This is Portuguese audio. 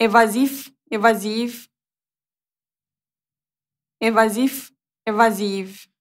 evasief, evasif, evasief, evasive.